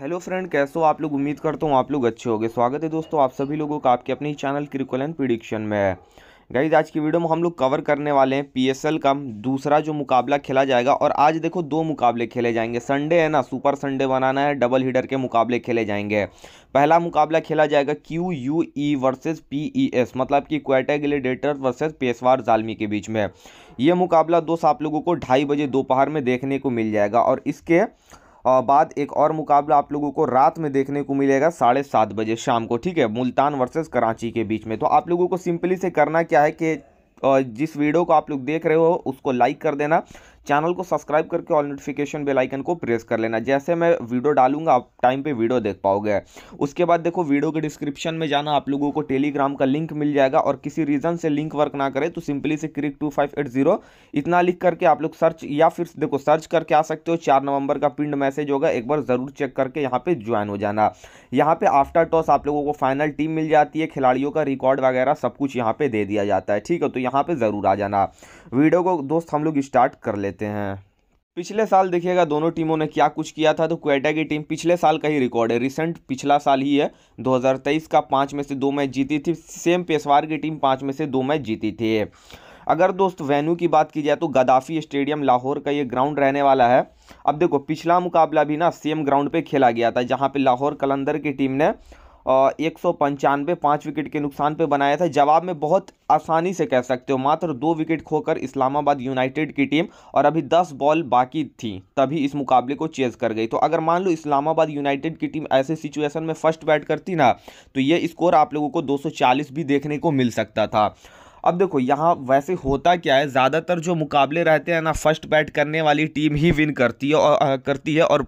hello friend कैसे हो आप लोग उम्मीद करता हूँ आप लोग अच्छे होंगे स्वागत है दोस्तों आप सभी लोगों का आपके अपने चैनल क्रिकुल एंड प्रिडिक्शन में है गाइज आज की वीडियो में हम लोग कवर करने वाले हैं पीएसएल का दूसरा जो मुकाबला खेला जाएगा और आज देखो दो मुकाबले खेले जाएंगे संडे है ना सुपर संडे बनाना है डबल हीडर के मुकाबले खेले जाएंगे पहला मुकाबला खेला जाएगा Q U E versus P E S मतलब कि क्वेटा गिलेडेटर वर्सेज पेशवार जालमी के बीच में ये मुकाबला दोस्त आप लोगों को ढाई बजे दोपहर में देखने को मिल जाएगा और इसके बाद एक और मुकाबला आप लोगों को रात में देखने को मिलेगा साढ़े सात बजे शाम को ठीक है मुल्तान वर्सेस कराची के बीच में तो आप लोगों को सिंपली से करना क्या है कि जिस वीडियो को आप लोग देख रहे हो उसको लाइक कर देना चैनल को सब्सक्राइब करके ऑल नोटिफिकेशन बेल आइकन को प्रेस कर लेना जैसे मैं वीडियो डालूंगा आप टाइम पे वीडियो देख पाओगे उसके बाद देखो वीडियो के डिस्क्रिप्शन में जाना आप लोगों को टेलीग्राम का लिंक मिल जाएगा और किसी रीज़न से लिंक वर्क ना करे तो सिंपली से cric two five eight zero इतना लिख करके आप लोग सर्च या फिर देखो सर्च करके आ सकते हो चार नवंबर का पिंड मैसेज होगा एक बार ज़रूर चेक करके यहाँ पे ज्वाइन हो जाना यहाँ पे आफ्टर टॉस आप लोगों को फाइनल टीम मिल जाती है खिलाड़ियों का रिकॉर्ड वगैरह सब कुछ यहाँ पे दे दिया जाता है ठीक है तो यहाँ पे ज़रूर आ जाना वीडियो को दोस्त हम लोग स्टार्ट कर लेते हैं पिछले साल देखिएगा दोनों टीमों ने क्या कुछ किया था तो क्वेटा की टीम पिछले साल का ही रिकॉर्ड है रिसेंट पिछला साल ही है 2023 का पाँच में से दो मैच जीती थी सेम पेशवार की टीम पाँच में से दो मैच जीती थी अगर दोस्त वेन्यू की बात की जाए तो गदाफी स्टेडियम लाहौर का ये ग्राउंड रहने वाला है अब देखो पिछला मुकाबला भी ना सेम ग्राउंड पे खेला गया था जहाँ पे लाहौर कलंदर की टीम ने एक सौ पंचानवे पाँच विकेट के नुकसान पे बनाया था जवाब में बहुत आसानी से कह सकते हो मात्र दो विकेट खोकर इस्लामाबाद यूनाइटेड की टीम और अभी दस बॉल बाकी थी तभी इस मुकाबले को चेज कर गई तो अगर मान लो इस्लामाबाद यूनाइटेड की टीम ऐसे सिचुएशन में फर्स्ट बैट करती ना तो ये स्कोर आप लोगों को दो भी देखने को मिल सकता था अब देखो यहाँ वैसे होता क्या है ज़्यादातर जो मुकाबले रहते हैं ना फर्स्ट बैट करने वाली टीम ही विन करती है और करती है और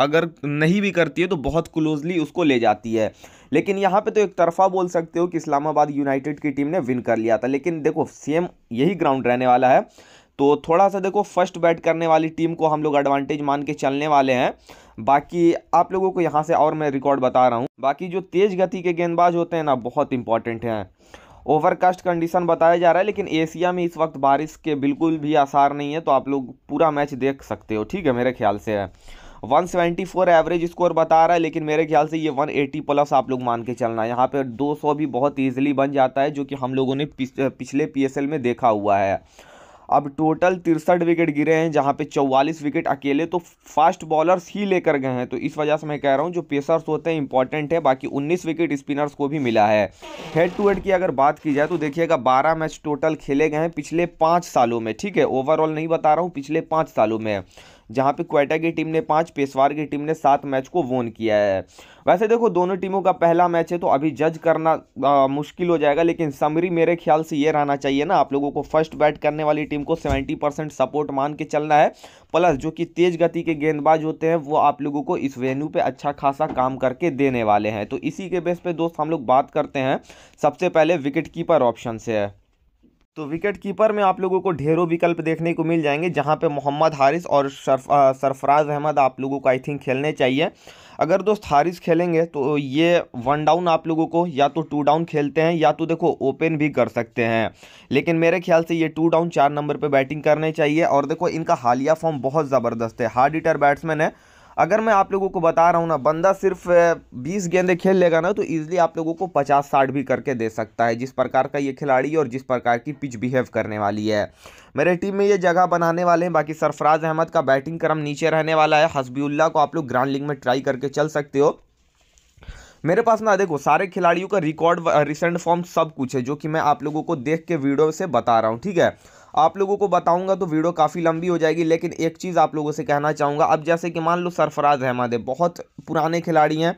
अगर नहीं भी करती है तो बहुत क्लोजली उसको ले जाती है लेकिन यहाँ पे तो एक तरफा बोल सकते हो कि इस्लामाबाद यूनाइटेड की टीम ने विन कर लिया था लेकिन देखो सेम यही ग्राउंड रहने वाला है तो थोड़ा सा देखो फर्स्ट बैट करने वाली टीम को हम लोग एडवांटेज मान के चलने वाले हैं बाकी आप लोगों को यहाँ से और मैं रिकॉर्ड बता रहा हूँ बाकी जो तेज़ गति के गेंदबाज होते हैं ना बहुत इंपॉर्टेंट हैं ओवरकास्ट कंडीशन बताया जा रहा है लेकिन एशिया में इस वक्त बारिश के बिल्कुल भी आसार नहीं है तो आप लोग पूरा मैच देख सकते हो ठीक है मेरे ख्याल से है 174 एवरेज स्कोर बता रहा है लेकिन मेरे ख्याल से ये 180 प्लस आप लोग मान के चलना है यहाँ पे 200 भी बहुत ईजिली बन जाता है जो कि हम लोगों ने पिछले पीएसएल में देखा हुआ है अब टोटल तिरसठ विकेट गिरे हैं जहाँ पे चौवालीस विकेट अकेले तो फास्ट बॉलर्स ही लेकर गए हैं तो इस वजह से मैं कह रहा हूँ जो पेसर्स होते हैं इंपॉर्टेंट है बाकी 19 विकेट स्पिनर्स को भी मिला है हेड टू हेड की अगर बात की जाए तो देखिएगा 12 मैच टोटल खेले गए हैं पिछले पाँच सालों में ठीक है ओवरऑल नहीं बता रहा हूँ पिछले पाँच सालों में जहाँ पे क्वेटा की टीम ने पाँच पेशवार की टीम ने सात मैच को वोन किया है वैसे देखो दोनों टीमों का पहला मैच है तो अभी जज करना आ, मुश्किल हो जाएगा लेकिन समरी मेरे ख्याल से ये रहना चाहिए ना आप लोगों को फर्स्ट बैट करने वाली टीम को सेवेंटी परसेंट सपोर्ट मान के चलना है प्लस जो कि तेज़ गति के गेंदबाज होते हैं वो आप लोगों को इस वेन्यू पर अच्छा खासा काम करके देने वाले हैं तो इसी के बेस पर दोस्त हम लोग बात करते हैं सबसे पहले विकेट कीपर ऑप्शन से है तो विकेट कीपर में आप लोगों को ढेरों विकल्प देखने को मिल जाएंगे जहाँ पे मोहम्मद हारिस और सरफराज अहमद आप लोगों को आई थिंक खेलने चाहिए अगर दोस्त हारिस खेलेंगे तो ये वन डाउन आप लोगों को या तो टू डाउन खेलते हैं या तो देखो ओपन भी कर सकते हैं लेकिन मेरे ख्याल से ये टू डाउन चार नंबर पर बैटिंग करने चाहिए और देखो इनका हालिया फॉर्म बहुत ज़बरदस्त है हार्ड इटर बैट्समैन है अगर मैं आप लोगों को बता रहा हूँ ना बंदा सिर्फ बीस गेंदे खेल लेगा ना तो ईजिली आप लोगों को पचास साठ भी करके दे सकता है जिस प्रकार का ये खिलाड़ी और जिस प्रकार की पिच बिहेव करने वाली है मेरे टीम में ये जगह बनाने वाले हैं बाकी सरफराज अहमद का बैटिंग क्रम नीचे रहने वाला है हसबीउल्ला को आप लोग ग्रांड लीग में ट्राई करके चल सकते हो मेरे पास ना देखो सारे खिलाड़ियों का रिकॉर्ड रिसेंट फॉर्म सब कुछ है जो कि मैं आप लोगों को देख के वीडियो से बता रहा हूँ ठीक है आप लोगों को बताऊंगा तो वीडियो काफ़ी लंबी हो जाएगी लेकिन एक चीज़ आप लोगों से कहना चाहूँगा अब जैसे कि मान लो सरफराज अहमद है बहुत पुराने खिलाड़ी हैं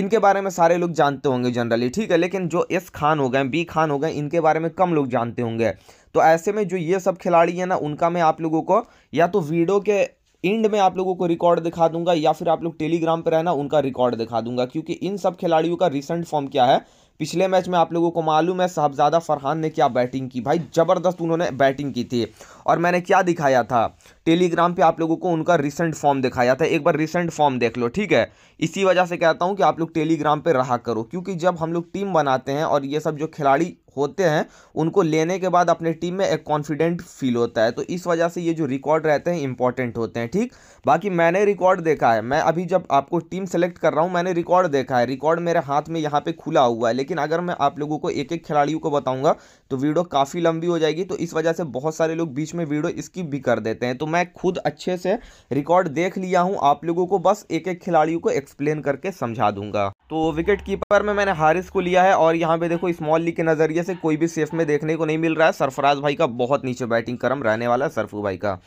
इनके बारे में सारे लोग जानते होंगे जनरली ठीक है लेकिन जो एस खान हो गए बी खान हो गए इनके बारे में कम लोग जानते होंगे तो ऐसे में जो ये सब खिलाड़ी हैं ना उनका मैं आप लोगों को या तो वीडियो के एंड में आप लोगों को रिकॉर्ड दिखा दूंगा या फिर आप लोग टेलीग्राम पर रहना उनका रिकॉर्ड दिखा दूंगा क्योंकि इन सब खिलाड़ियों का रिसेंट फॉर्म क्या है पिछले मैच में आप लोगों को मालूम है साहबजादा फरहान ने क्या बैटिंग की भाई ज़बरदस्त उन्होंने बैटिंग की थी और मैंने क्या दिखाया था टेलीग्राम पे आप लोगों को उनका रिसेंट फॉर्म दिखाया था एक बार रिसेंट फॉर्म देख लो ठीक है इसी वजह से कहता हूँ कि आप लोग टेलीग्राम पर रहा करो क्योंकि जब हम लोग टीम बनाते हैं और ये सब जो खिलाड़ी होते हैं उनको लेने के बाद अपने टीम में एक कॉन्फिडेंट फील होता है तो इस वजह से ये जो रिकॉर्ड रहते हैं इंपॉर्टेंट होते हैं ठीक बाकी मैंने रिकॉर्ड देखा है मैं अभी जब आपको टीम सेलेक्ट कर रहा हूँ मैंने रिकॉर्ड देखा है रिकॉर्ड मेरे हाथ में यहाँ पे खुला हुआ है लेकिन अगर मैं आप लोगों को एक एक खिलाड़ियों को बताऊंगा तो वीडियो काफ़ी लंबी हो जाएगी तो इस वजह से बहुत सारे लोग बीच में वीडियो स्किप भी कर देते हैं तो मैं खुद अच्छे से रिकॉर्ड देख लिया हूँ आप लोगों को बस एक एक खिलाड़ियों को एक्सप्लेन करके समझा दूंगा तो विकेट कीपर में मैंने हारिस को लिया है और यहाँ पे देखो स्मॉल लीग के नज़रिए से कोई भी सेफ में देखने को नहीं मिल रहा है सरफराज भाई का बहुत नीचे बैटिंग क्रम रहने वाला है सरफू भाई का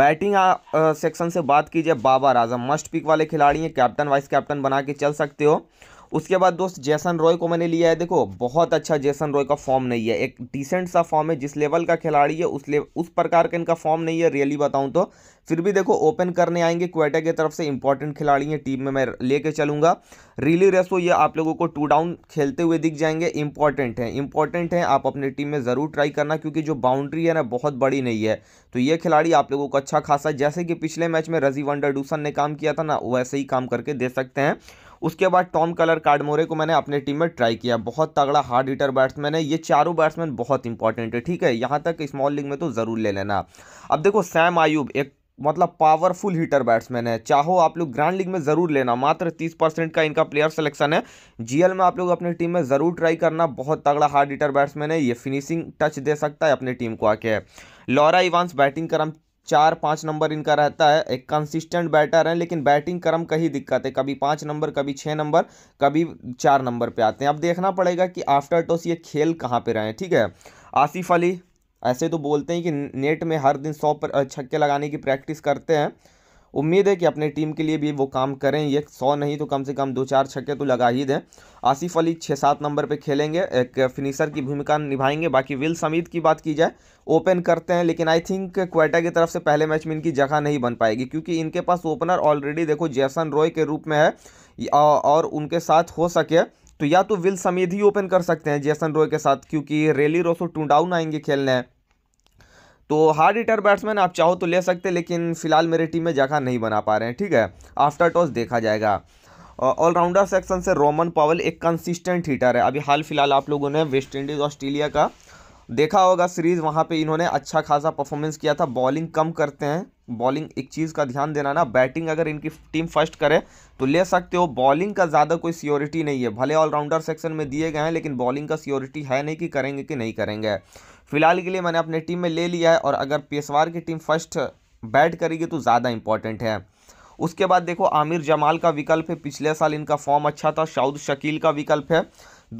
बैटिंग सेक्शन से बात कीजिए बाबर आजम मस्ट पिक वाले खिलाड़ी हैं कैप्टन वाइस कैप्टन बना के चल सकते हो उसके बाद दोस्त जैसन रॉय को मैंने लिया है देखो बहुत अच्छा जैसन रॉय का फॉर्म नहीं है एक डिसेंट सा फॉर्म है जिस लेवल का खिलाड़ी है उस ले उस प्रकार का इनका फॉर्म नहीं है रियली बताऊं तो फिर भी देखो ओपन करने आएंगे क्वेटा की तरफ से इंपॉर्टेंट खिलाड़ी हैं टीम में मैं लेके चलूंगा रिली रेसो ये आप लोगों को टू डाउन खेलते हुए दिख जाएंगे इंपॉर्टेंट हैं इंपॉर्टेंट हैं आप अपने टीम में ज़रूर ट्राई करना क्योंकि जो बाउंड्री है ना बहुत बड़ी नहीं है तो ये खिलाड़ी आप लोगों को अच्छा खासा जैसे कि पिछले मैच में रजी वंडर डूसन ने काम किया था ना वैसे ही काम करके दे सकते हैं उसके बाद टॉम कलर कार्डमोरे को मैंने अपने टीम में ट्राई किया बहुत तगड़ा हार्ड हीटर बैट्समैन है ये चारों बैट्समैन बहुत इंपॉर्टेंट है ठीक है यहाँ तक स्मॉल लीग में तो ज़रूर ले लेना अब देखो सैम आयुब एक मतलब पावरफुल हीटर बैट्समैन है चाहो आप लोग ग्रैंड लीग में ज़रूर लेना मात्र तीस परसेंट का इनका प्लेयर सिलेक्शन है जीएल में आप लोग अपनी टीम में ज़रूर ट्राई करना बहुत तगड़ा हार्ड हीटर बैट्समैन है ये फिनिशिंग टच दे सकता है अपनी टीम को आके लॉरा इवांस बैटिंग क्रम चार पाँच नंबर इनका रहता है एक कंसिस्टेंट बैटर है लेकिन बैटिंग क्रम का ही दिक्कत है कभी पाँच नंबर कभी छः नंबर कभी चार नंबर पर आते हैं अब देखना पड़ेगा कि आफ्टर टॉस ये खेल कहाँ पर रहें ठीक है आसिफ अली ऐसे तो बोलते हैं कि नेट में हर दिन सौ पर छक्के लगाने की प्रैक्टिस करते हैं उम्मीद है कि अपने टीम के लिए भी वो काम करें ये सौ नहीं तो कम से कम दो चार छक्के तो लगा ही दें आसिफ अली छः सात नंबर पे खेलेंगे एक फिनिशर की भूमिका निभाएंगे बाकी विल समीद की बात की जाए ओपन करते हैं लेकिन आई थिंक क्वेटा की तरफ से पहले मैच में इनकी जगह नहीं बन पाएगी क्योंकि इनके पास ओपनर ऑलरेडी देखो जैसन रॉय के रूप में है और उनके साथ हो सके तो या तो विल समेत ही ओपन कर सकते हैं जेसन रॉय के साथ क्योंकि रेली रोसो टूडाउन आएंगे खेलने तो हार्ड हिटर बैट्समैन आप चाहो तो ले सकते लेकिन फिलहाल मेरे टीम में जगह नहीं बना पा रहे हैं ठीक है आफ्टर टॉस देखा जाएगा ऑलराउंडर सेक्शन से रोमन पावल एक कंसिस्टेंट हीटर है अभी हाल फिलहाल आप लोगों ने वेस्ट इंडीज़ ऑस्ट्रेलिया का देखा होगा सीरीज़ वहाँ पे इन्होंने अच्छा खासा परफॉर्मेंस किया था बॉलिंग कम करते हैं बॉलिंग एक चीज़ का ध्यान देना ना बैटिंग अगर इनकी टीम फर्स्ट करे तो ले सकते हो बॉलिंग का ज़्यादा कोई सियोरिटी नहीं है भले ऑलराउंडर सेक्शन में दिए गए हैं लेकिन बॉलिंग का सियोरिटी है नहीं कि करेंगे कि नहीं करेंगे फिलहाल के लिए मैंने अपने टीम में ले लिया है और अगर पेशवार की टीम फर्स्ट बैट करेगी तो ज़्यादा इंपॉर्टेंट है उसके बाद देखो आमिर जमाल का विकल्प है पिछले साल इनका फॉर्म अच्छा था शाउद शकील का विकल्प है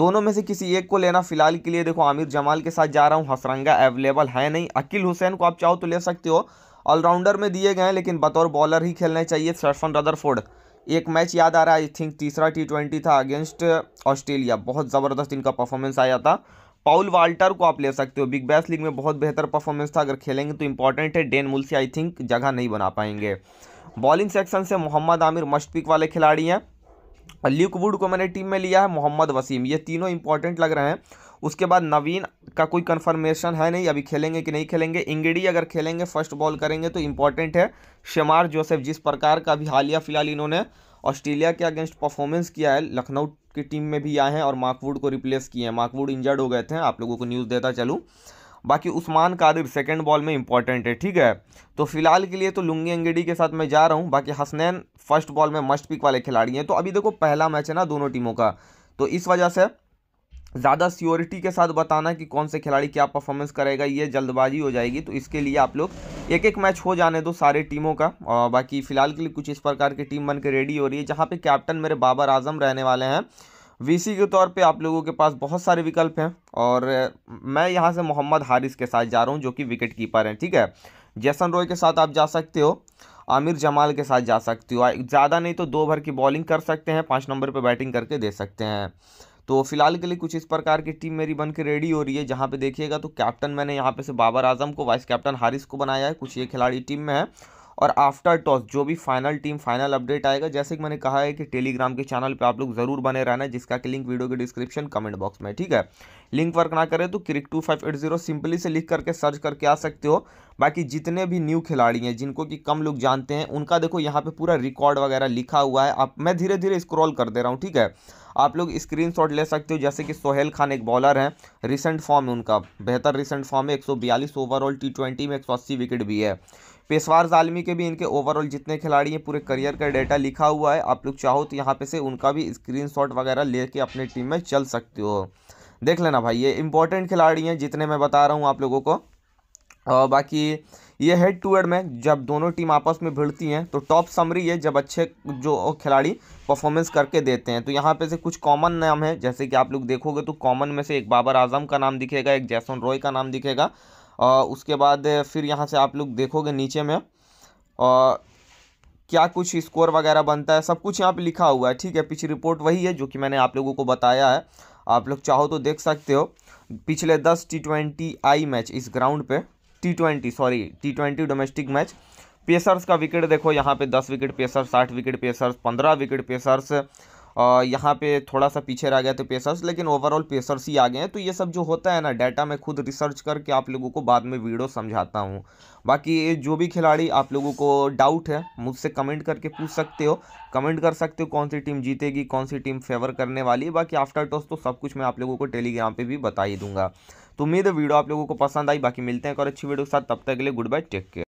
दोनों में से किसी एक को लेना फिलहाल के लिए देखो आमिर जमाल के साथ जा रहा हूँ हसरंगा अवेलेबल है नहीं अकील हुसैन को आप चाहो तो ले सकते हो ऑलराउंडर में दिए गए लेकिन बतौर बॉलर ही खेलने चाहिए सरफन रदरफोर्ड एक मैच याद आ रहा है आई थिंक तीसरा टी ट्वेंटी था अगेंस्ट ऑस्ट्रेलिया बहुत ज़बरदस्त इनका परफॉर्मेंस आया था पाउल वाल्टर को आप ले सकते हो बिग बैस लीग में बहुत बेहतर परफॉर्मेंस था अगर खेलेंगे तो इंपॉर्टेंट है डेन मुल्सी आई थिंक जगह नहीं बना पाएंगे बॉलिंग सेक्शन से मोहम्मद आमिर मस्ट पिक वाले खिलाड़ी हैं ल्यूकवुड को मैंने टीम में लिया है मोहम्मद वसीम ये तीनों इंपॉर्टेंट लग रहे हैं उसके बाद नवीन का कोई कन्फर्मेशन है नहीं अभी खेलेंगे कि नहीं खेलेंगे इंगडी अगर खेलेंगे फर्स्ट बॉल करेंगे तो इंपॉर्टेंट है शमार जोसेफ जिस प्रकार का अभी हालिया फिलहाल इन्होंने ऑस्ट्रेलिया के अगेंस्ट परफॉर्मेंस किया है लखनऊ की टीम में भी आए हैं और माकवुड को रिप्लेस किए हैं माकवुड इंजर्ड हो गए थे आप लोगों को न्यूज़ देता चलूँ बाकी उस्मान कादिर सेकेंड बॉल में इंपॉर्टेंट है ठीक है तो फिलहाल के लिए तो लुंगी अंगेडी के साथ मैं जा रहा हूँ बाकी हसनैन फर्स्ट बॉल में मस्ट पिक वाले खिलाड़ी हैं तो अभी देखो पहला मैच है ना दोनों टीमों का तो इस वजह से ज़्यादा सियोरिटी के साथ बताना कि कौन से खिलाड़ी क्या परफॉर्मेंस करेगा ये जल्दबाजी हो जाएगी तो इसके लिए आप लोग एक एक मैच हो जाने दो सारे टीमों का और बाकी फ़िलहाल के लिए कुछ इस प्रकार की टीम बन के रेडी हो रही है जहाँ पे कैप्टन मेरे बाबर आजम रहने वाले हैं वीसी के तौर पे आप लोगों के पास बहुत सारे विकल्प हैं और मैं यहाँ से मोहम्मद हारिस के साथ जा रहा हूँ जो कि विकेट कीपर हैं ठीक है जैसन रॉय के साथ आप जा सकते हो आमिर जमाल के साथ जा सकते हो ज़्यादा नहीं तो दो भर की बॉलिंग कर सकते हैं पाँच नंबर पर बैटिंग करके दे सकते हैं तो फिलहाल के लिए कुछ इस प्रकार की टीम मेरी बन के रेडी हो रही है जहाँ पे देखिएगा तो कैप्टन मैंने यहाँ पे से बाबर आजम को वाइस कैप्टन हारिस को बनाया है कुछ ये खिलाड़ी टीम में है और आफ्टर टॉस जो भी फाइनल टीम फाइनल अपडेट आएगा जैसे कि मैंने कहा है कि टेलीग्राम के चैनल पे आप लोग ज़रूर बने रहना जिसका कि लिंक वीडियो के डिस्क्रिप्शन कमेंट बॉक्स में ठीक है लिंक वर्क ना करें तो cric two five eight zero simply से लिख करके सर्च करके आ सकते हो बाकी जितने भी न्यू खिलाड़ी हैं जिनको कि कम लोग जानते हैं उनका देखो यहाँ पे पूरा रिकॉर्ड वगैरह लिखा हुआ है आप मैं धीरे धीरे स्क्रॉल कर दे रहा हूँ ठीक है आप लोग स्क्रीन ले सकते हो जैसे कि सोहेल खान एक बॉलर हैं रिसेंट फॉर्म है उनका बेहतर रिसेंट फॉर्म है एक ओवरऑल टी में एक विकेट भी है पेशवार जालमी के भी इनके ओवरऑल जितने खिलाड़ी हैं पूरे करियर का डेटा लिखा हुआ है आप लोग चाहो तो यहाँ पे से उनका भी स्क्रीनशॉट वगैरह लेके अपने टीम में चल सकते हो देख लेना भाई ये इंपॉर्टेंट खिलाड़ी हैं जितने मैं बता रहा हूँ आप लोगों को और बाकी ये हेड टू हेड में जब दोनों टीम आपस में भिड़ती हैं तो टॉप समरी है जब अच्छे जो खिलाड़ी परफॉर्मेंस करके देते हैं तो यहाँ पे से कुछ कॉमन नाम है जैसे कि आप लोग देखोगे तो कॉमन में से एक बाबर आजम का नाम दिखेगा एक जैसन रॉय का नाम दिखेगा और उसके बाद फिर यहाँ से आप लोग देखोगे नीचे में और क्या कुछ स्कोर वगैरह बनता है सब कुछ यहाँ पे लिखा हुआ है ठीक है पिछली रिपोर्ट वही है जो कि मैंने आप लोगों को बताया है आप लोग चाहो तो देख सकते हो पिछले दस टी ट्वेंटी आई मैच इस ग्राउंड पे T twenty sorry T twenty domestic match pacers का विकेट देखो यहाँ पे दस विकेट पेसर्स साठ विकेट पेसर्स पंद्रह विकेट पेसर्स यहाँ पे थोड़ा सा पीछे रह गए थे पेसर्स लेकिन ओवरऑल पेसर्स ही आ गए हैं तो ये सब जो होता है ना डाटा मैं खुद रिसर्च करके आप लोगों को बाद में वीडियो समझाता हूँ बाकी जो भी खिलाड़ी आप लोगों को डाउट है मुझसे कमेंट करके पूछ सकते हो कमेंट कर सकते हो कौन सी टीम जीतेगी कौन सी टीम फेवर करने वाली है बाकी आफ्टर टॉस तो सब कुछ मैं आप लोगों को टेलीग्राम पर भी बता ही दूंगा तो उम्मीद है वीडियो आप लोगों को पसंद आई बाकी मिलते हैं और अच्छी वीडियो के साथ तब तक के लिए गुड बाय टेक केयर